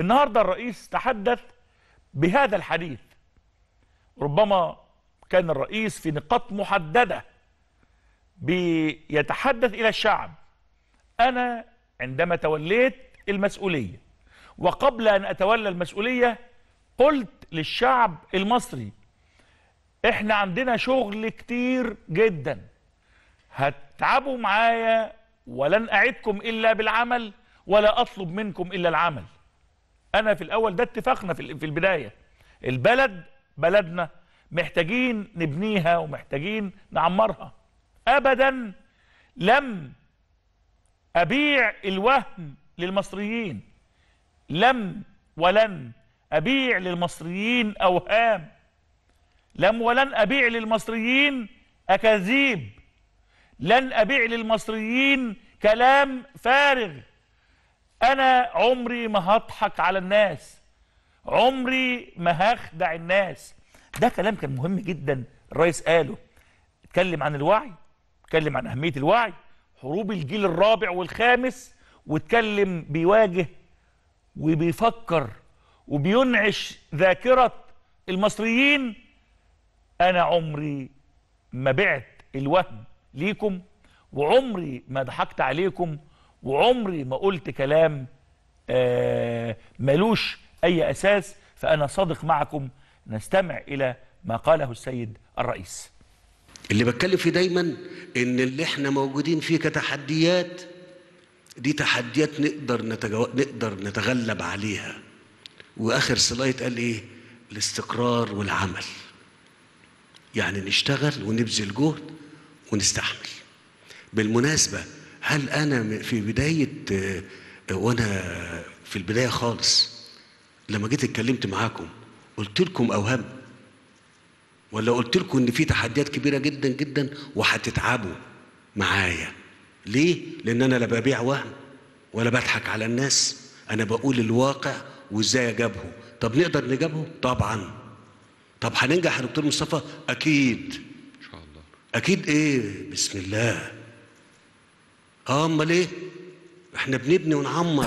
النهاردة الرئيس تحدث بهذا الحديث ربما كان الرئيس في نقاط محددة بيتحدث إلى الشعب أنا عندما توليت المسؤولية وقبل أن أتولى المسؤولية قلت للشعب المصري احنا عندنا شغل كتير جدا هتعبوا معايا ولن أعدكم إلا بالعمل ولا أطلب منكم إلا العمل انا في الاول ده اتفقنا في البدايه البلد بلدنا محتاجين نبنيها ومحتاجين نعمرها ابدا لم ابيع الوهم للمصريين لم ولن ابيع للمصريين اوهام لم ولن ابيع للمصريين اكاذيب لن ابيع للمصريين كلام فارغ انا عمري ما هضحك على الناس عمري ما هخدع الناس ده كلام كان مهم جدا الرئيس قاله اتكلم عن الوعي اتكلم عن اهميه الوعي حروب الجيل الرابع والخامس واتكلم بيواجه وبيفكر وبينعش ذاكره المصريين انا عمري ما بعت الوهم ليكم وعمري ما ضحكت عليكم وعمري ما قلت كلام آه، ملوش أي أساس فأنا صادق معكم نستمع إلى ما قاله السيد الرئيس اللي بتكلم فيه دايما ان اللي احنا موجودين فيه كتحديات دي تحديات نقدر نتجو... نقدر نتغلب عليها واخر سلايت قال ايه الاستقرار والعمل يعني نشتغل ونبذل جهد ونستحمل بالمناسبه هل انا في بدايه آه، وانا في البدايه خالص لما جيت اتكلمت معاكم قلت لكم اوهام ولا قلت لكم ان في تحديات كبيره جدا جدا وهتتعبوا معايا ليه لان انا لا ببيع وهم ولا بضحك على الناس انا بقول الواقع وازاي اجابه طب نقدر نجابه طبعا طب هننجح يا دكتور مصطفى اكيد ان شاء الله اكيد ايه بسم الله اه امال ايه احنا بنبني ونعمر